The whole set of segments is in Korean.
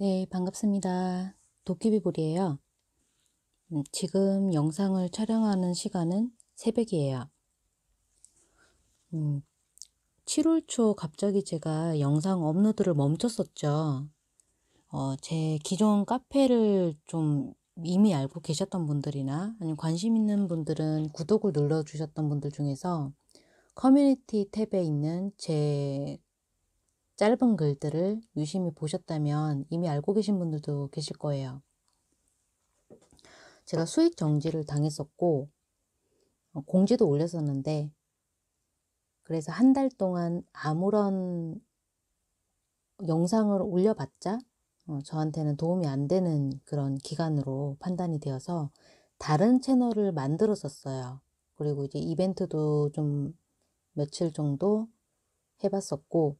네, 반갑습니다. 도깨비볼이에요. 네, 지금 영상을 촬영하는 시간은 새벽이에요. 음, 7월 초 갑자기 제가 영상 업로드를 멈췄었죠. 어, 제 기존 카페를 좀 이미 알고 계셨던 분들이나 아니면 관심 있는 분들은 구독을 눌러주셨던 분들 중에서 커뮤니티 탭에 있는 제 짧은 글들을 유심히 보셨다면 이미 알고 계신 분들도 계실 거예요. 제가 수익 정지를 당했었고 어, 공지도 올렸었는데 그래서 한 달 동안 아무런 영상을 올려봤자 어, 저한테는 도움이 안 되는 그런 기간으로 판단이 되어서 다른 채널을 만들었었어요. 그리고 이제 이벤트도 좀 며칠 정도 해봤었고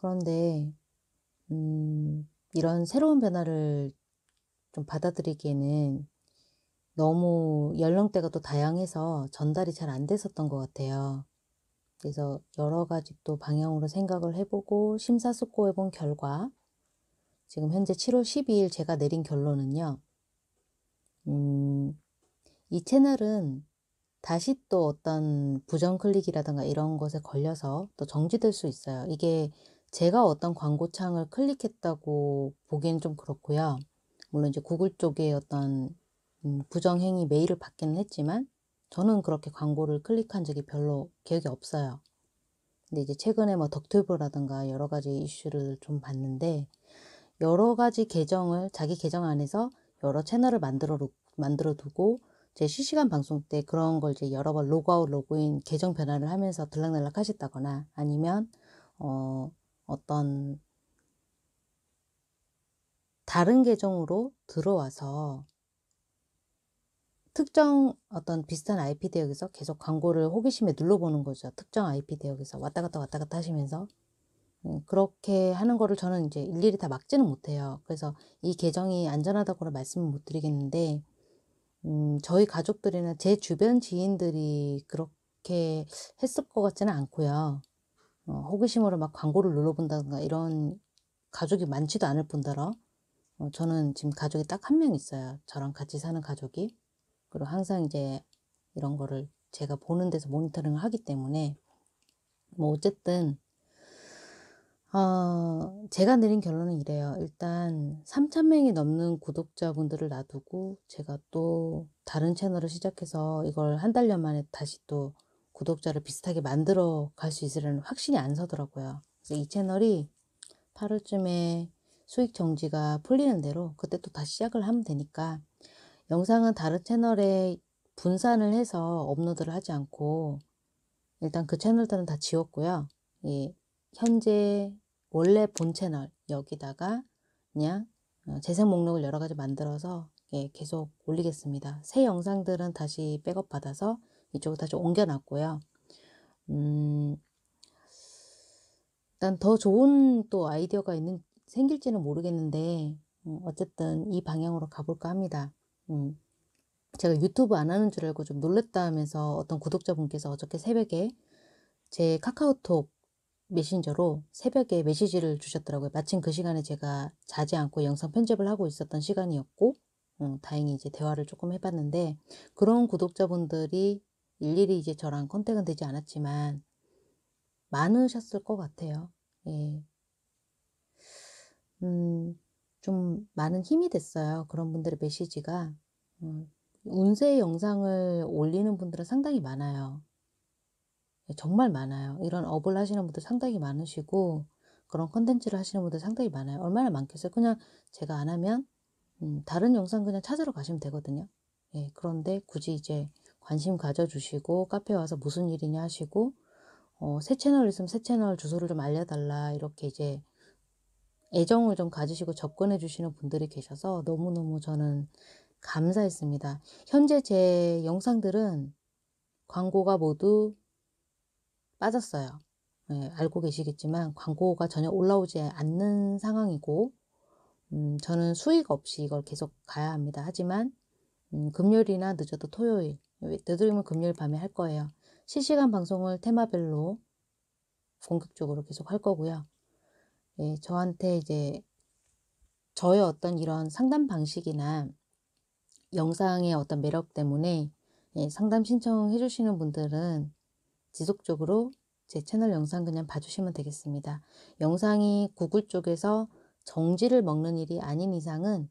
그런데 음, 이런 새로운 변화를 좀 받아들이기에는 너무 연령대가 또 다양해서 전달이 잘 안 됐었던 것 같아요. 그래서 여러 가지 또 방향으로 생각을 해보고 심사숙고해본 결과 지금 현재 7월 12일 제가 내린 결론은요. 음, 이 채널은 다시 또 어떤 부정 클릭이라든가 이런 것에 걸려서 또 정지될 수 있어요. 이게 제가 어떤 광고창을 클릭했다고 보기엔 좀 그렇고요. 물론 이제 구글 쪽에 어떤 음, 부정행위 메일을 받기는 했지만 저는 그렇게 광고를 클릭한 적이 별로 기억이 없어요. 근데 이제 최근에 뭐 덕튜브라든가 여러 가지 이슈를 좀 봤는데 여러 가지 계정을 자기 계정 안에서 여러 채널을 만들어 만들어 두고 제 실시간 방송 때 그런 걸 이제 여러 번 로그아웃 로그인 계정 변화를 하면서 들락날락 하셨다거나 아니면 어 어떤 다른 계정으로 들어와서 특정 어떤 비슷한 IP 대역에서 계속 광고를 호기심에 눌러보는 거죠. 특정 IP 대역에서 왔다 갔다 왔다 갔다 하시면서 음, 그렇게 하는 거를 저는 이제 일일이 다 막지는 못해요. 그래서 이 계정이 안전하다고는 말씀을 못 드리겠는데, 음, 저희 가족들이나 제 주변 지인들이 그렇게 했을 것 같지는 않고요. 어, 호기심으로 막 광고를 눌러본다든가 이런 가족이 많지도 않을 뿐더러 어, 저는 지금 가족이 딱 한 명 있어요. 저랑 같이 사는 가족이. 그리고 항상 이제 이런 거를 제가 보는 데서 모니터링을 하기 때문에 뭐 어쨌든 어, 제가 내린 결론은 이래요. 일단 3,000명이 넘는 구독자분들을 놔두고 제가 또 다른 채널을 시작해서 이걸 한 달여 만에 다시 또 구독자를 비슷하게 만들어 갈 수 있으려는 확신이 안 서더라고요. 그래서 이 채널이 8월쯤에 수익 정지가 풀리는 대로 그때 또 다시 시작을 하면 되니까 영상은 다른 채널에 분산을 해서 업로드를 하지 않고 일단 그 채널들은 다 지웠고요. 예, 현재 원래 본 채널 여기다가 그냥 어, 재생 목록을 여러 가지 만들어서 예, 계속 올리겠습니다. 새 영상들은 다시 백업 받아서 이쪽에다 좀 옮겨놨고요. 음, 일단 더 좋은 또 아이디어가 있는, 생길지는 모르겠는데, 음, 어쨌든 이 방향으로 가볼까 합니다. 음, 제가 유튜브 안 하는 줄 알고 좀 놀랬다 하면서 어떤 구독자분께서 어저께 새벽에 제 카카오톡 메신저로 새벽에 메시지를 주셨더라고요. 마침 그 시간에 제가 자지 않고 영상 편집을 하고 있었던 시간이었고, 음, 다행히 이제 대화를 조금 해봤는데, 그런 구독자분들이 일일이 이제 저랑 컨택은 되지 않았지만 많으셨을 것 같아요. 예. 음, 좀 많은 힘이 됐어요. 그런 분들의 메시지가. 음, 운세 영상을 올리는 분들은 상당히 많아요. 예, 정말 많아요. 이런 업을 하시는 분들 상당히 많으시고, 그런 컨텐츠를 하시는 분들 상당히 많아요. 얼마나 많겠어요. 그냥 제가 안 하면, 음, 다른 영상 그냥 찾으러 가시면 되거든요. 예, 그런데 굳이 이제 관심 가져주시고 카페 와서 무슨 일이냐 하시고 어, 새 채널 있으면 새 채널 주소를 좀 알려달라 이렇게 이제 애정을 좀 가지시고 접근해 주시는 분들이 계셔서 너무너무 저는 감사했습니다. 현재 제 영상들은 광고가 모두 빠졌어요. 네, 알고 계시겠지만 광고가 전혀 올라오지 않는 상황이고 음, 저는 수익 없이 이걸 계속 가야 합니다. 하지만 음, 금요일이나 늦어도 토요일 되도록이면 금요일 밤에 할 거예요. 실시간 방송을 테마별로 공격적으로 계속 할 거고요. 예, 저한테 이제 저의 어떤 이런 상담 방식이나 영상의 어떤 매력 때문에 예, 상담 신청해 주시는 분들은 지속적으로 제 채널 영상 그냥 봐주시면 되겠습니다. 영상이 구글 쪽에서 정지를 먹는 일이 아닌 이상은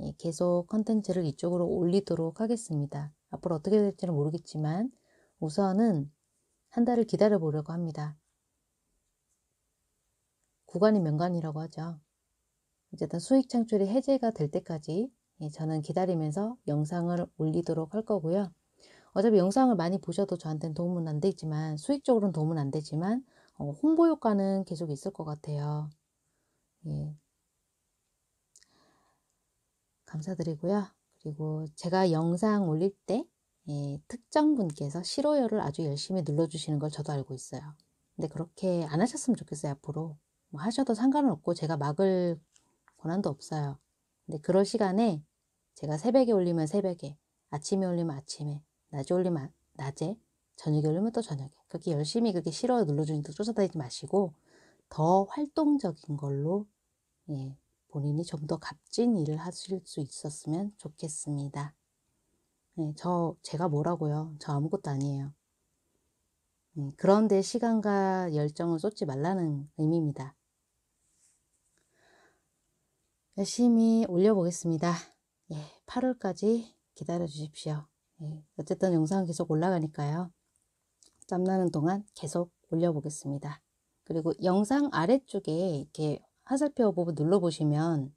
예, 계속 컨텐츠를 이쪽으로 올리도록 하겠습니다. 앞으로 어떻게 될지는 모르겠지만 우선은 한 달을 기다려 보려고 합니다. 구간이 명간이라고 하죠. 어쨌든 수익 창출이 해제가 될 때까지 예, 저는 기다리면서 영상을 올리도록 할 거고요. 어차피 영상을 많이 보셔도 저한테는 도움은 안 되지만 수익적으로는 도움은 안 되지만 어, 홍보 효과는 계속 있을 것 같아요. 예. 감사드리고요. 그리고 제가 영상 올릴 때 예, 특정 분께서 싫어요를 아주 열심히 눌러주시는 걸 저도 알고 있어요. 근데 그렇게 안 하셨으면 좋겠어요, 앞으로. 뭐 하셔도 상관은 없고 제가 막을 권한도 없어요. 근데 그럴 시간에 제가 새벽에 올리면 새벽에, 아침에 올리면 아침에, 낮에 올리면 낮에, 저녁에 올리면 또 저녁에. 그렇게 열심히 그렇게 싫어요 눌러주니까 쫓아다니지 마시고 더 활동적인 걸로 예, 본인이 좀 더 값진 일을 하실 수 있었으면 좋겠습니다. 네, 저 제가 뭐라고요? 저 아무것도 아니에요. 네, 그런데 시간과 열정을 쏟지 말라는 의미입니다. 열심히 올려보겠습니다. 예, 8월까지 기다려 주십시오. 예, 어쨌든 영상 은 계속 올라가니까요. 땀나는 동안 계속 올려보겠습니다. 그리고 영상 아래쪽에 이렇게 화살표 부분 눌러보시면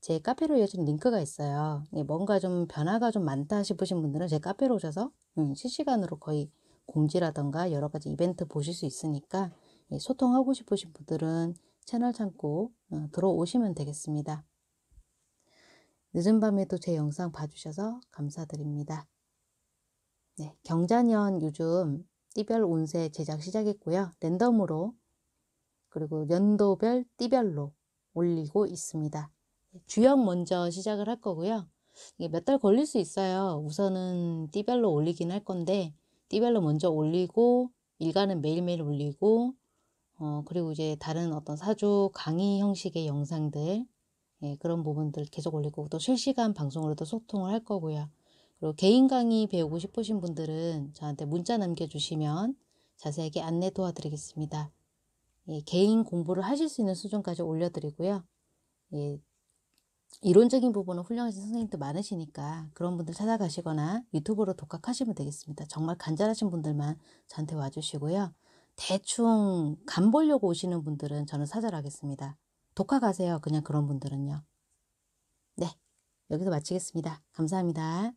제 카페로 이어진 링크가 있어요. 예, 뭔가 좀 변화가 좀 많다 싶으신 분들은 제 카페로 오셔서 음, 실시간으로 거의 공지라던가 여러 가지 이벤트 보실 수 있으니까 예, 소통하고 싶으신 분들은 채널 참고 어, 들어오시면 되겠습니다. 늦은 밤에도 제 영상 봐주셔서 감사드립니다. 네, 경자년 요즘 띠별 운세 제작 시작했고요. 랜덤으로 그리고 연도별 띠별로 올리고 있습니다. 예, 주역 먼저 시작을 할 거고요. 이게 몇 달 걸릴 수 있어요. 우선은 띠별로 올리긴 할 건데 띠별로 먼저 올리고 일간은 매일매일 올리고 어, 그리고 이제 다른 어떤 사주 강의 형식의 영상들 예, 그런 부분들 계속 올리고 또 실시간 방송으로도 소통을 할 거고요. 그리고 개인 강의 배우고 싶으신 분들은 저한테 문자 남겨주시면 자세하게 안내 도와드리겠습니다. 예, 개인 공부를 하실 수 있는 수준까지 올려드리고요. 예, 이론적인 부분은 훌륭하신 선생님도 많으시니까 그런 분들 찾아가시거나 유튜브로 독학하시면 되겠습니다. 정말 간절하신 분들만 저한테 와주시고요. 대충 간 보려고 오시는 분들은 저는 사절하겠습니다. 독학하세요. 그냥 그런 분들은요. 네, 여기서 마치겠습니다. 감사합니다.